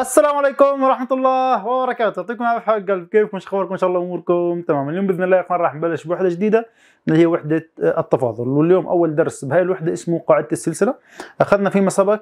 السلام عليكم ورحمه الله وبركاته يعطيكم العافيه حق القلب كيفكم شو اخباركم ان شاء الله اموركم تمام اليوم باذن الله يا اخوان راح نبلش بوحده جديده اللي هي وحده آه، التفاضل واليوم اول درس بهاي الوحده اسمه قاعده السلسله اخذنا فيما سبق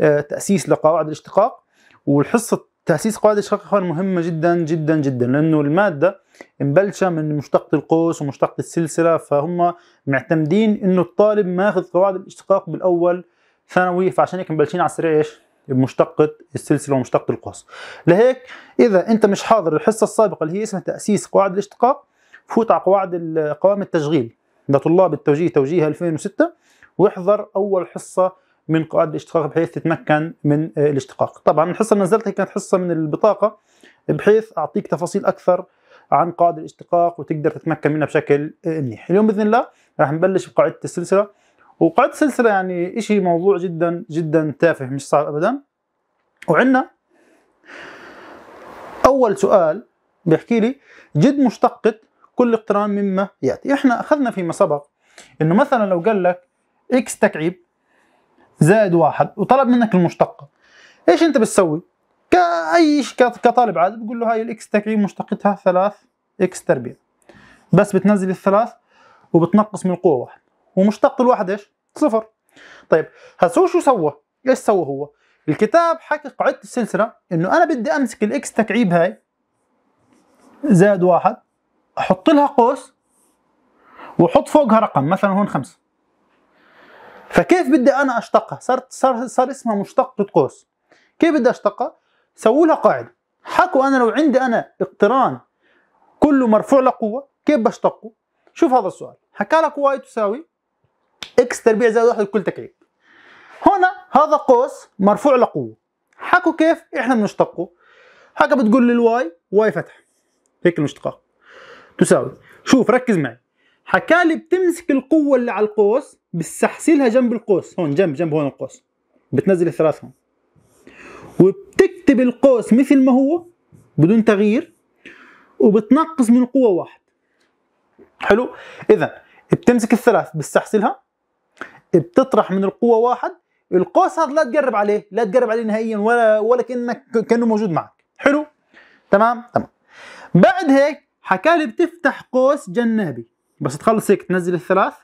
آه، تاسيس لقواعد الاشتقاق والحصه تاسيس قواعد الاشتقاق اخوان مهمه جدا جدا جدا لانه الماده مبلشه من مشتقة القوس ومشتقة السلسله فهم معتمدين انه الطالب ماخذ قواعد الاشتقاق بالاول ثانوي فعشان هيك مبلشين على السريع ايش بمشتقة السلسلة ومشتقة القوس لهيك إذا أنت مش حاضر الحصة السابقة اللي هي اسمها تأسيس قواعد الاشتقاق فوت على قواعد قوائم التشغيل لطلاب التوجيه توجيه 2006 واحضر أول حصة من قواعد الاشتقاق بحيث تتمكن من آه، الاشتقاق طبعا الحصة اللي نزلتها كانت حصة من البطاقة بحيث أعطيك تفاصيل أكثر عن قواعد الاشتقاق وتقدر تتمكن منها بشكل آه، منيح اليوم بإذن الله راح نبلش بقاعدة السلسلة وقعدت سلسلة يعني إشي موضوع جدا جدا تافه مش صعب أبدا وعندنا أول سؤال بيحكي لي جد مشتقة كل اقتران مما يأتي إحنا أخذنا فيما سبق إنه مثلا لو قال لك إكس تكعيب زائد واحد وطلب منك المشتقة إيش أنت بتسوي؟ كأي كطالب عادي بتقول له هاي الإكس تكعيب مشتقتها ثلاث إكس تربيع بس بتنزل الثلاث وبتنقص من القوة واحد ومشتق الواحد ايش؟ صفر طيب هسه شو سوى؟ ايش سوى هو؟ الكتاب حكى قاعدة السلسلة انه انا بدي امسك الاكس تكعيب هاي زائد واحد احط لها قوس واحط فوقها رقم مثلا هون خمسة فكيف بدي انا اشتقها؟ صارت صار صار اسمها مشتقة قوس كيف بدي اشتقها؟ سووا لها قاعدة حكوا انا لو عندي انا اقتران كله مرفوع لقوة كيف بشتقه؟ شوف هذا السؤال حكى لك واي تساوي اكس تربيع زائد واحد لكل تكعيب هنا هذا قوس مرفوع لقوه حكوا كيف احنا بنشتقه حكى بتقول للواي واي فتح هيك المشتقاق تساوي شوف ركز معي حكى لي بتمسك القوه اللي على القوس بتستحسلها جنب القوس هون جنب جنب هون القوس بتنزل الثلاث هون وبتكتب القوس مثل ما هو بدون تغيير وبتنقص من قوه واحد حلو اذا بتمسك الثلاث بتستحسلها بتطرح من القوه واحد القوس هذا لا تقرب عليه لا تقرب عليه نهائيا ولا ولا كانك كانه موجود معك حلو تمام تمام بعد هيك حكى لي بتفتح قوس جنابي بس تخلص هيك تنزل الثلاث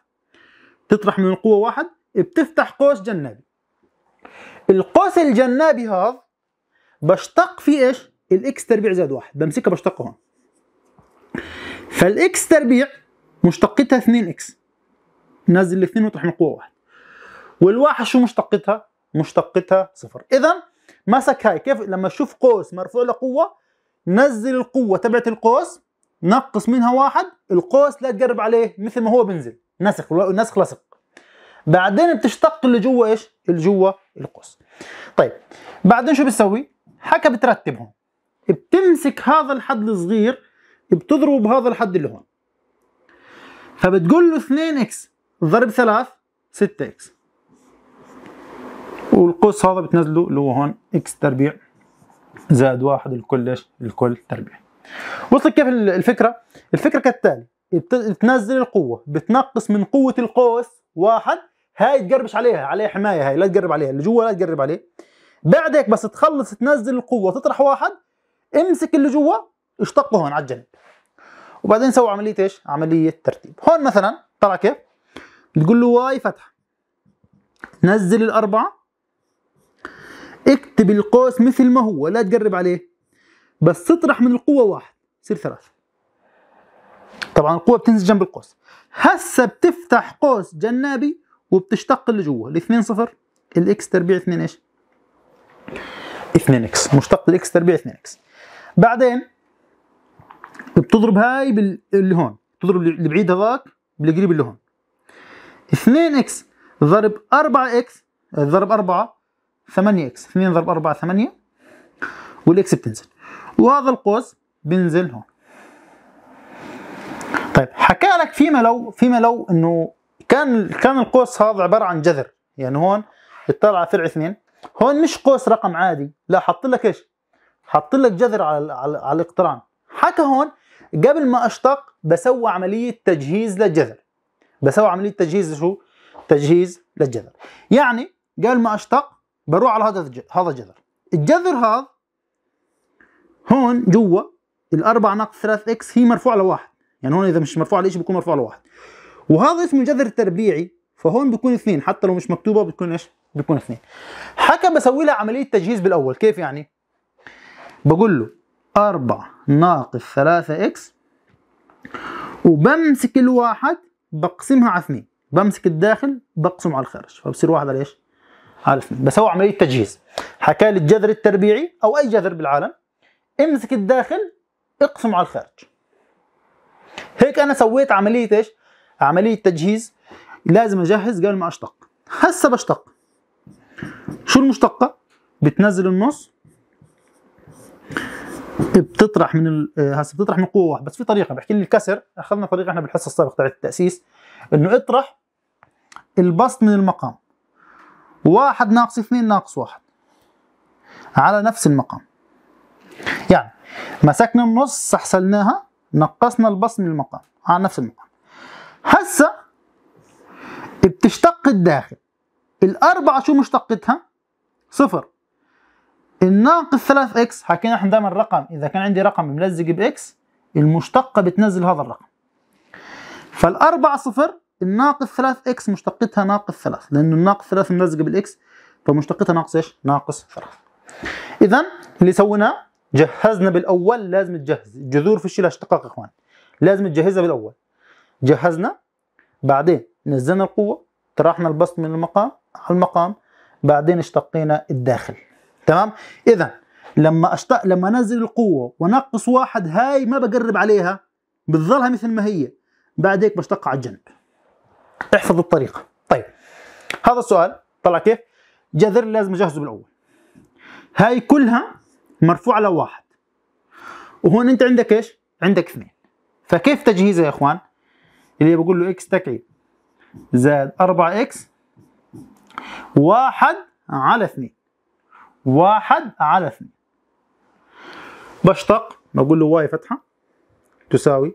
تطرح من القوه واحد بتفتح قوس جنابي القوس الجنابي هذا بشتق فيه ايش الاكس تربيع زائد واحد بمسكها بشتقها هون فالاكس تربيع مشتقتها 2 اكس نزل الاثنين واطرح من القوه واحد والواحة شو مشتقتها؟ مشتقتها صفر إذا مسك هاي كيف لما تشوف قوس مرفوع لقوة نزل القوة تبعت القوس نقص منها واحد القوس لا تقرب عليه مثل ما هو بنزل نسخ نسخ لصق بعدين بتشتق اللي جوا ايش؟ اللي جوا القوس طيب بعدين شو بتسوي؟ حكى بترتبهم بتمسك هذا الحد الصغير بتضربه بهذا الحد اللي هون فبتقول له 2 اكس ضرب 3 6 اكس والقوس هذا بتنزله اللي هو هون اكس تربيع زائد واحد الكل ايش؟ الكل تربيع. وصلت كيف الفكره؟ الفكره كالتالي بتنزل القوه بتنقص من قوه القوس واحد هاي تقربش عليها عليها حمايه هاي لا تقرب عليها اللي جوا لا تقرب عليه بعد هيك بس تخلص تنزل القوه تطرح واحد امسك اللي جوا اشتقه هون على الجنب وبعدين سوي عمليه ايش؟ عمليه ترتيب هون مثلا طلع كيف؟ بتقول له واي فتحه نزل الاربعه اكتب القوس مثل ما هو لا تقرب عليه بس تطرح من القوة واحد يصير ثلاثة طبعا القوة بتنزل جنب القوس هسه بتفتح قوس جنابي وبتشتق اللي جوا الاثنين صفر الاكس تربيع اثنين ايش؟ 2 اكس مشتق الاكس تربيع 2 اكس بعدين بتضرب هاي باللي هون بتضرب اللي بعيد هذاك بالقريب اللي هون 2 اكس ضرب 4 اكس ضرب 4 8 اكس 2 ضرب 4 8 والاكس بتنزل وهذا القوس بينزل هون طيب حكى لك فيما لو فيما لو انه كان كان القوس هذا عباره عن جذر يعني هون اطلع على فرع اثنين هون مش قوس رقم عادي لا حط لك ايش حط لك جذر على على, على الاقتران حكى هون قبل ما اشتق بسوي عمليه تجهيز للجذر بسوي عمليه تجهيز لشو تجهيز للجذر يعني قبل ما اشتق بروح على هذا هذا الجذر الجذر هذا هون جوا الأربعة ناقص 3 اكس هي مرفوعة لواحد يعني هون إذا مش مرفوعة شيء بيكون مرفوعة لواحد وهذا اسمه الجذر التربيعي فهون بيكون اثنين حتى لو مش مكتوبة بتكون ايش؟ بيكون اثنين حكى بسوي لها عملية تجهيز بالأول كيف يعني؟ بقول له 4 ناقص 3 اكس وبمسك الواحد بقسمها على اثنين بمسك الداخل بقسم على الخارج فبصير واحد على ايش؟ عارف بسوي عمليه تجهيز حكى لي الجذر التربيعي او اي جذر بالعالم امسك الداخل اقسم على الخارج هيك انا سويت عمليه ايش عمليه تجهيز لازم اجهز قبل ما اشتق هسه بشتق شو المشتقه بتنزل النص بتطرح من ال... آه، هسه بتطرح من قوه واحده بس في طريقه بحكي لي الكسر اخذنا طريقه احنا بالحصه السابقه تاعت التاسيس انه اطرح البسط من المقام واحد ناقص اثنين ناقص واحد على نفس المقام يعني مسكنا النص استحسلناها نقصنا البصم المقام على نفس المقام هسه بتشتق الداخل الأربعة شو مشتقتها؟ صفر الناقص 3 اكس حكينا احنا دايما الرقم اذا كان عندي رقم ملزق باكس المشتقه بتنزل هذا الرقم فالاربعة صفر الناقص 3 اكس مشتقتها ناقص 3 لأن الناقص 3 ملزقه بالاكس فمشتقتها ناقص ايش؟ ناقص 3 إذا اللي سويناه جهزنا بالأول لازم تجهز الجذور في لها اشتقاق يا اخوان لازم تجهزها بالأول جهزنا بعدين نزلنا القوة طرحنا البسط من المقام على المقام بعدين اشتقينا الداخل تمام إذا لما اشتق لما انزل القوه ونقص واحد هاي ما بقرب عليها بتظلها مثل ما هي بعد هيك بشتقها على الجنب احفظ الطريقه طيب هذا السؤال طلع كيف جذر لازم اجهزه بالاول هاي كلها مرفوعه لواحد وهون انت عندك ايش عندك اثنين فكيف تجهيزها يا اخوان اللي بقول له اكس تكعيب إيه؟ زائد 4 اكس واحد على اثنين واحد على اثنين بشتق بقول له واي فتحة تساوي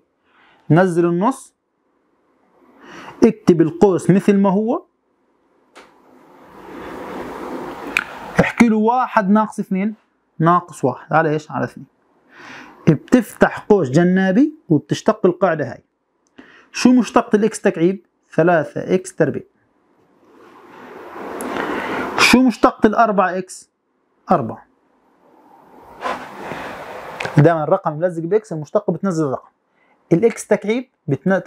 نزل النص اكتب القوس مثل ما هو احكي له واحد ناقص اثنين ناقص واحد على ايش؟ على اثنين بتفتح قوس جنابي وبتشتق القاعدة هاي شو مشتقة الاكس تكعيب؟ ثلاثة اكس تربيع شو مشتقة الأربعة اكس؟ أربعة دائما الرقم يلزق باكس المشتقة بتنزل الرقم الاكس تكعيب آه،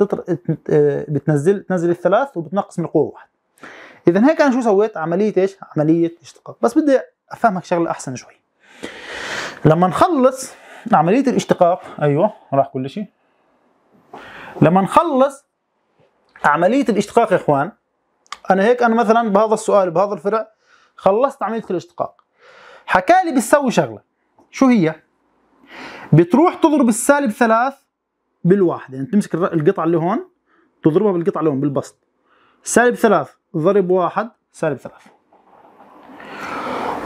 بتنزل تنزل الثلاث وبتنقص من القوه واحد اذا هيك انا شو سويت عمليه ايش عمليه اشتقاق بس بدي افهمك شغله احسن شوي لما نخلص عمليه الاشتقاق ايوه راح كل شيء لما نخلص عمليه الاشتقاق يا اخوان انا هيك انا مثلا بهذا السؤال بهذا الفرع خلصت عمليه الاشتقاق حكى لي بتسوي شغله شو هي بتروح تضرب السالب ثلاث بالواحد يعني تمسك القطعه اللي هون تضربها بالقطعه اللي هون بالبسط سالب ثلاث ضرب واحد سالب ثلاث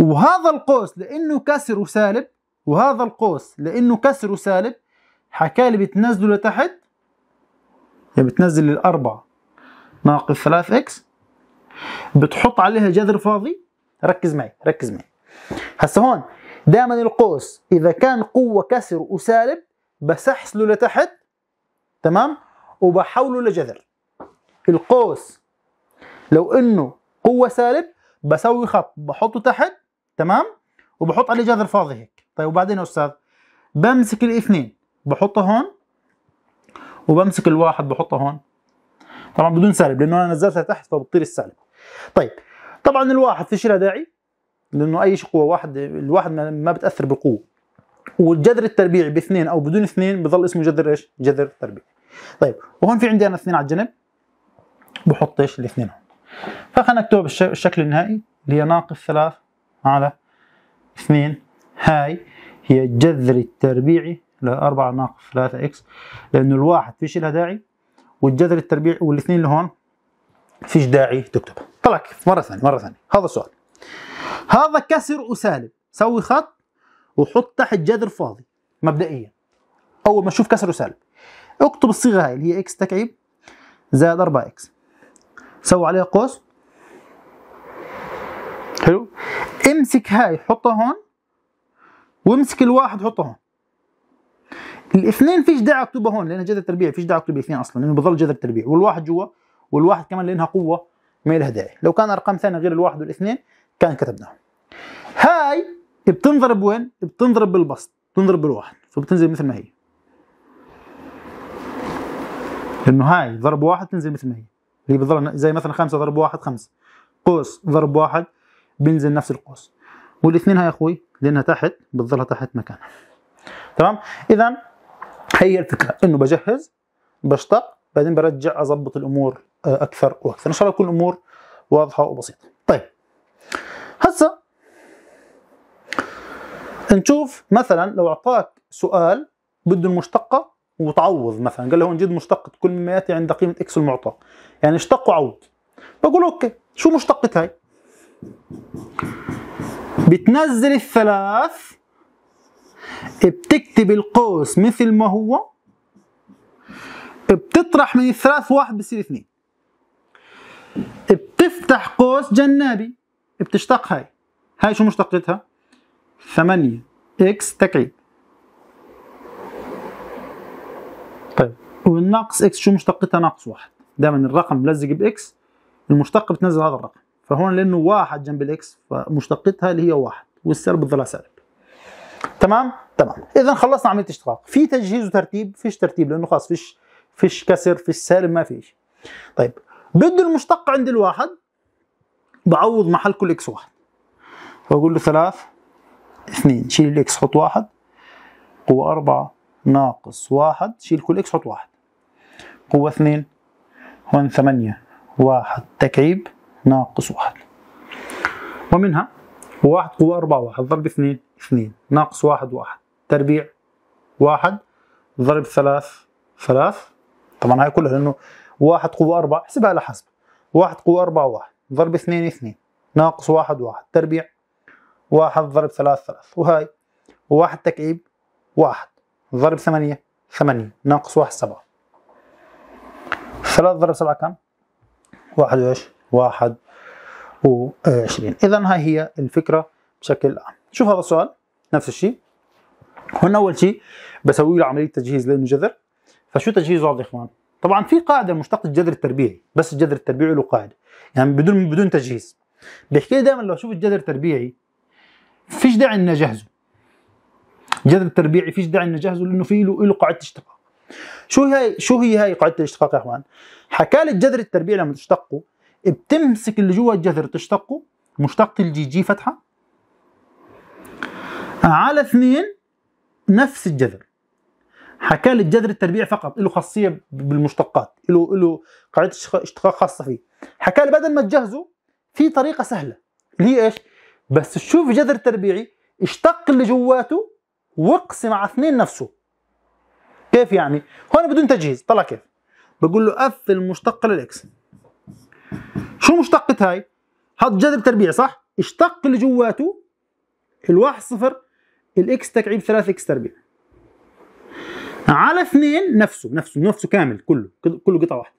وهذا القوس لانه كسر وسالب وهذا القوس لانه كسر وسالب حكالي بتنزله لتحت يعني بتنزل الأربعة ناقص 3 اكس بتحط عليها جذر فاضي ركز معي ركز معي هسه هون دائما القوس اذا كان قوه كسر وسالب بسحسله لتحت تمام وبحوله لجذر القوس لو انه قوه سالب بسوي خط بحطه تحت تمام وبحط عليه جذر فاضي هيك طيب وبعدين يا استاذ بمسك الاثنين بحطه هون وبمسك الواحد بحطه هون طبعا بدون سالب لانه انا نزلتها تحت فبطير السالب طيب طبعا الواحد فيش لها داعي لانه اي شيء قوه واحد الواحد ما بتاثر بالقوه والجذر التربيعي باثنين او بدون اثنين بظل اسمه جذر ايش؟ جذر تربيعي. طيب وهون في عندي انا اثنين على الجنب بحط ايش؟ الاثنين هون. فخلينا نكتب الشكل النهائي اللي هي ناقص ثلاث على اثنين هاي هي الجذر التربيعي لأربعة ناقص ثلاثة إكس لأنه الواحد فيش لها داعي والجذر التربيعي والاثنين اللي هون فيش داعي تكتبها طلع كيف مرة ثانية مرة ثانية هذا السؤال هذا كسر وسالب سوي خط وحط تحت جذر فاضي مبدئيا اول ما تشوف كسر وسالب اكتب الصيغه هاي اللي هي اكس تكعيب زائد 4 اكس سوي عليها قوس حلو امسك هاي حطها هون وامسك الواحد حطها هون الاثنين فيش داعي اكتبها هون لانها جذر تربيع فيش داعي اكتب الاثنين اصلا لانه بضل جذر تربيع والواحد جوا والواحد كمان لانها قوه ما لها داعي لو كان ارقام ثانيه غير الواحد والاثنين كان كتبناهم هاي بتنضرب وين؟ بتنضرب بالبسط بتنضرب بالواحد فبتنزل مثل ما هي لانه هاي ضرب واحد تنزل مثل ما هي اللي بتضرب زي مثلا خمسة ضرب واحد خمسة قوس ضرب واحد بينزل نفس القوس والاثنين هاي يا اخوي لانها تحت بتضلها تحت مكانها تمام اذا هي الفكره انه بجهز بشطق بعدين برجع اضبط الامور آه، اكثر واكثر ان شاء الله تكون الامور واضحه وبسيطه نشوف مثلا لو اعطاك سؤال بده المشتقه وتعوض مثلا قال له نجد مشتقه كل مما ياتي عند قيمه اكس المعطى يعني اشتق وعوض بقول اوكي شو مشتقه هاي بتنزل الثلاث بتكتب القوس مثل ما هو بتطرح من الثلاث واحد بصير اثنين بتفتح قوس جنابي بتشتق هاي هاي شو مشتقتها 8 اكس تكعيب طيب والناقص اكس شو مشتقتها ناقص واحد دائما الرقم ملزق باكس المشتقه بتنزل هذا الرقم فهون لانه واحد جنب الاكس فمشتقتها اللي هي واحد والسالب بتضلها سالب تمام تمام اذا خلصنا عمليه اشتقاق في تجهيز وترتيب فيش ترتيب لانه خلاص فيش فيش كسر فيش سالب ما فيش طيب بده المشتق عند الواحد بعوض محل كل اكس واحد فاقول له ثلاث اثنين شيل الاكس حط واحد قوة أربعة ناقص واحد شيل كل اكس حط واحد قوة اثنين هون ثمانية واحد تكعيب ناقص واحد ومنها واحد قوة أربعة واحد ضرب اثنين اثنين ناقص واحد واحد تربيع واحد ضرب ثلاث ثلاث طبعا هاي كلها لأنه واحد قوة أربعة احسبها على حسب واحد قوة أربعة واحد ضرب اثنين اثنين ناقص واحد واحد تربيع واحد ضرب ثلاث ثلاث وهاي واحد تكعيب واحد ضرب ثمانية ثمانية ناقص واحد سبعة ثلاث ضرب سبعة كم؟ واحد وإيش؟ واحد وعشرين إذا هاي هي الفكرة بشكل عام شوف هذا السؤال نفس الشيء هنا أول شيء بسوي له عملية تجهيز لأنه جذر فشو تجهيز هذا يا إخوان؟ طبعا في قاعدة مشتقة الجذر التربيعي بس الجذر التربيعي له قاعدة يعني بدون بدون تجهيز بيحكي لي دائما لو شوف الجذر التربيعي فيش داعي ان اجهزه الجذر التربيعي فيش داعي ان اجهزه لانه في له له قاعده اشتقاق شو هي شو هي هاي قاعده الاشتقاق يا اخوان حكى لي الجذر التربيعي لما تشتقه بتمسك اللي جوا الجذر تشتقه مشتق الجي جي فتحه على اثنين نفس الجذر حكى لي الجذر التربيعي فقط له خاصيه بالمشتقات له له قاعده اشتقاق خاصه فيه حكى لي بدل ما تجهزه في طريقه سهله اللي هي ايش؟ بس تشوف جذر تربيعي اشتق اللي جواته واقسم على اثنين نفسه كيف يعني؟ هون بدون تجهيز طلع كيف بقول له اف المشتقه للاكس شو مشتقة هاي؟ حط جذر تربيعي صح؟ اشتق اللي جواته الواحد صفر الاكس تكعيب ثلاثة اكس تربيع على اثنين نفسه نفسه نفسه كامل كله كله قطعه واحده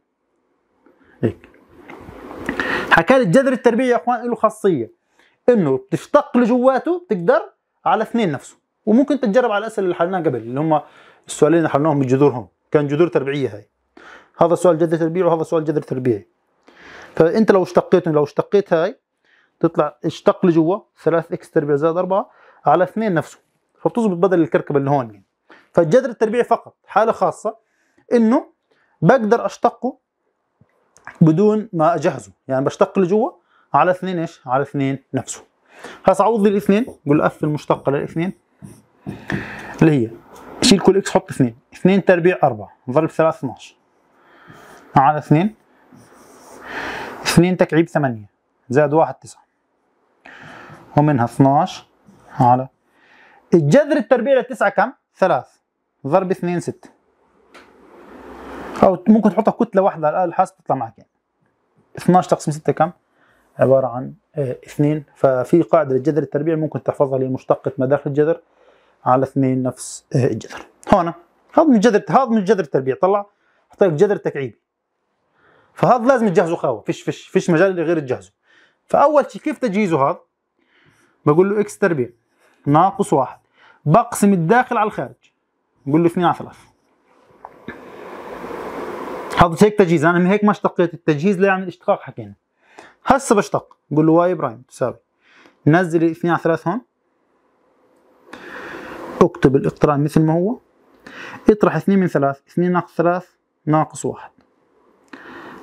هيك حكى لي الجذر التربيعي يا اخوان له خاصيه انه تشتق لجواته تقدر على اثنين نفسه وممكن تتجرب على الاسئله اللي حلناها قبل اللي هم السؤالين اللي حلناهم بجذورهم كان جذور تربيعيه هاي هذا سؤال جذر تربيعي وهذا سؤال جذر تربيعي فانت لو اشتقيت لو اشتقيت هاي تطلع اشتق لجوا 3 اكس تربيع زائد 4 على اثنين نفسه فبتظبط بدل الكركبه اللي هون يعني فالجذر التربيعي فقط حاله خاصه انه بقدر اشتقه بدون ما اجهزه يعني بشتق لجوا على اثنين ايش؟ على اثنين نفسه. هسا عوض لي الاثنين، قول اف المشتقة للاثنين اللي هي شيل كل اكس حط اثنين، اثنين تربيع اربعة، ضرب ثلاثة 12 على اثنين اثنين تكعيب ثمانية زائد واحد تسعة ومنها 12 على الجذر التربيع للتسعة كم؟ ثلاث ضرب اثنين ستة أو ممكن تحطها كتلة واحدة على الحاسب تطلع معك يعني 12 تقسيم ستة كم؟ عباره عن آه، اثنين ففي قاعده للجذر التربيعي ممكن تحفظها اللي مداخل مشتقه ما داخل الجذر على اثنين نفس آه، الجذر هون هذا من الجذر هذا من الجذر التربيعي طلع حط لك جذر تكعيبي فهذا لازم تجهزه خاوه فيش فيش فيش مجال لغير تجهزه فاول شيء كيف تجهيزه هذا بقول له اكس تربيع ناقص واحد بقسم الداخل على الخارج بقول له 2 على 3 هذا هيك تجهيز انا من هيك ما اشتقيت التجهيز لا يعني الاشتقاق حكينا هسه بشتق بقول له واي برايم تساوي نزل الاثنين على ثلاث هون اكتب الاقتران مثل ما هو اطرح اثنين من ثلاث اثنين ناقص ثلاث ناقص واحد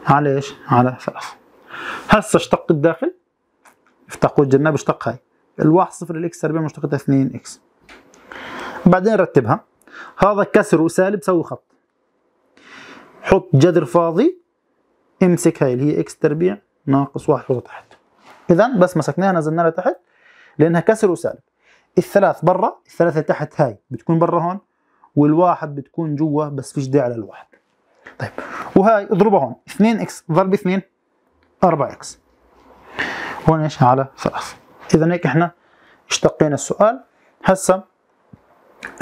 على ايش؟ على ثلاث هسه اشتق الداخل افتح قوة الجناب اشتق هاي الواحد صفر الاكس سالبين مشتقتها اثنين اكس بعدين رتبها هذا كسر وسالب سوي خط حط جذر فاضي امسك هاي اللي هي اكس تربيع ناقص واحد حطه تحت إذا بس مسكناها نزلناها لتحت لأنها كسر وسالب الثلاث برا الثلاثة اللي تحت هاي بتكون برا هون والواحد بتكون جوا بس فيش داعي للواحد طيب وهاي اضربها هون 2 اكس ضرب 2 4 اكس هون ايش على 3 اذا هيك احنا اشتقينا السؤال هسه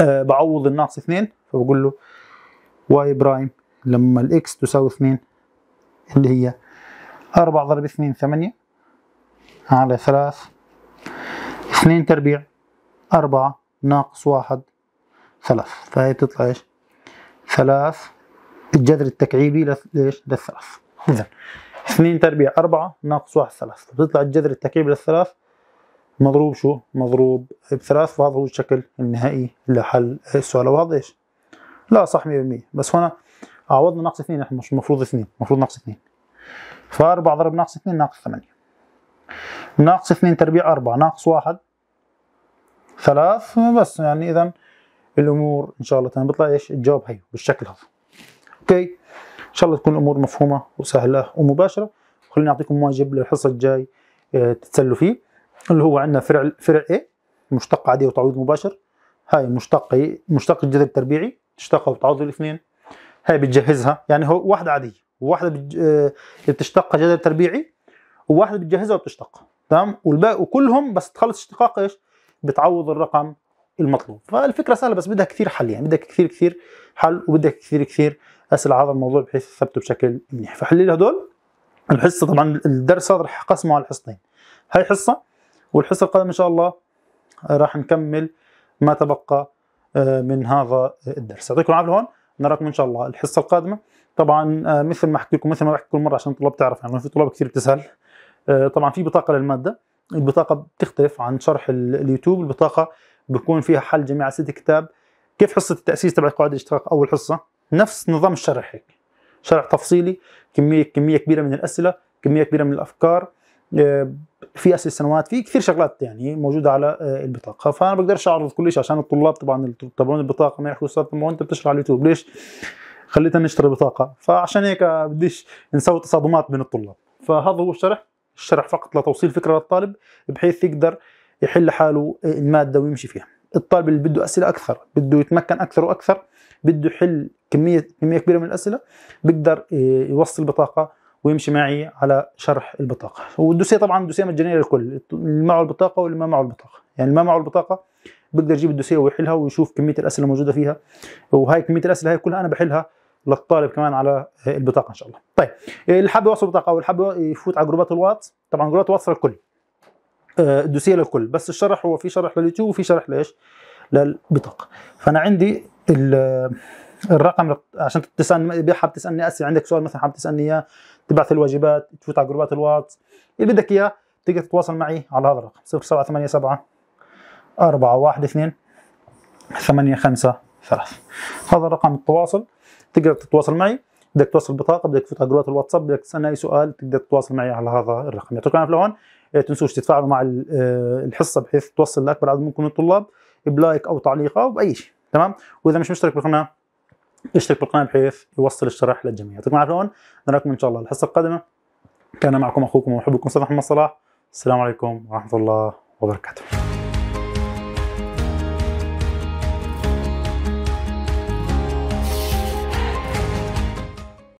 أه بعوض الناقص 2 فبقول له واي برايم لما الاكس تساوي 2 اللي هي أربعة ضرب اثنين ثمانية على ثلاث اثنين تربيع أربعة ناقص واحد ثلاث فهي بتطلع إيش ثلاث الجذر التكعيبي لإيش للثلاث إذا اثنين تربيع أربعة ناقص واحد ثلاث بتطلع الجذر التكعيبي للثلاث مضروب شو مضروب بثلاث فهذا هو الشكل النهائي لحل السؤال وهذا إيش لا صح مية بالمية بس هنا عوضنا ناقص اثنين احنا مش المفروض اثنين المفروض ناقص اثنين ف4 ضرب ناقص 2 ناقص 8 ناقص 2 تربيع 4 ناقص 1 ثلاث بس يعني اذا الامور ان شاء الله تمام بيطلع ايش الجواب هي بالشكل هذا اوكي ان شاء الله تكون الامور مفهومه وسهله ومباشره خليني اعطيكم واجب للحصه الجاي آه، تتسلوا فيه اللي هو عندنا فرع فرع A مشتق عادي وتعويض مباشر هاي مشتق مشتق الجذر التربيعي تشتقها وتعوض الاثنين هاي بتجهزها يعني هو واحدة عادية وواحده بتج... آه، بتشتق جدل تربيعي وواحده بتجهزها وبتشتق تمام والباقي وكلهم بس تخلص اشتقاق ايش بتعوض الرقم المطلوب فالفكره سهله بس بدها كثير حل يعني بدك كثير كثير حل وبدك كثير كثير اسئله على هذا الموضوع بحيث تثبته بشكل منيح فحليل هدول الحصه طبعا الدرس هذا رح اقسمه على حصتين هاي حصه والحصه القادمه ان شاء الله راح نكمل ما تبقى آه، من هذا الدرس يعطيكم العافيه هون نراكم ان شاء الله الحصه القادمه طبعا آه، مثل ما حكيت لكم مثل ما بحكي كل مره عشان الطلاب تعرف يعني في طلاب كثير بتسال آه، طبعا في بطاقه للماده البطاقه بتختلف عن شرح اليوتيوب البطاقه بيكون فيها حل جميع اسئله الكتاب كيف حصه التاسيس تبع قواعد الاشتراك اول حصه نفس نظام الشرح هيك شرح تفصيلي كميه كميه كبيره من الاسئله كميه كبيره من الافكار آه، في اسئله سنوات في كثير شغلات يعني موجوده على البطاقه فانا بقدرش اعرض كل شيء عشان الطلاب طبعا يتابعون البطاقه ما يحكوا استاذ ما انت بتشرح على اليوتيوب ليش خليتنا نشتري بطاقه فعشان هيك بديش نسوي تصادمات بين الطلاب فهذا هو الشرح الشرح فقط لتوصيل فكره للطالب بحيث يقدر يحل حاله الماده ويمشي فيها الطالب اللي بده اسئله اكثر بده يتمكن اكثر واكثر بده يحل كميه كميه كبيره من الاسئله بيقدر يوصل بطاقه ويمشي معي على شرح البطاقه والدوسيه طبعا دوسيه مجانيه للكل اللي معه البطاقه واللي ما معه البطاقه يعني اللي ما معه البطاقه بيقدر يجيب الدوسيه ويحلها ويشوف كميه الاسئله الموجوده فيها وهاي كميه الاسئله هاي كلها انا بحلها للطالب كمان على البطاقه ان شاء الله طيب اللي حابب يوصل بطاقه او اللي حابب يفوت على جروبات الواتس طبعا جروبات الواتس للكل الدوسيه آه، للكل بس الشرح هو في شرح لليوتيوب وفي شرح لايش للبطاقه فانا عندي الرقم عشان تسالني بحب تسالني اسئله عندك سؤال مثلا حاب تسالني اياه تبعث الواجبات تفوت على جروبات الواتس اللي بدك اياه تقدر تتواصل معي على هذا الرقم 0787 412 853 هذا رقم التواصل تقدر تتواصل معي بدك توصل بطاقه بدك تفوت على جروبات الواتساب بدك تسالني اي سؤال تقدر تتواصل معي على هذا الرقم يعطيكم العافيه لهون إيه، تنسوش تتفاعلوا مع إيه، الحصه بحيث توصل لاكبر عدد ممكن من الطلاب بلايك او تعليق او باي شيء تمام واذا مش مشترك بالقناه اشترك بالقناه بحيث يوصل الشرح للجميع يعطيكم العافيه لهون نراكم ان شاء الله الحصه القادمه كان معكم اخوكم ومحبكم صلاح محمد صلاح السلام عليكم ورحمه الله وبركاته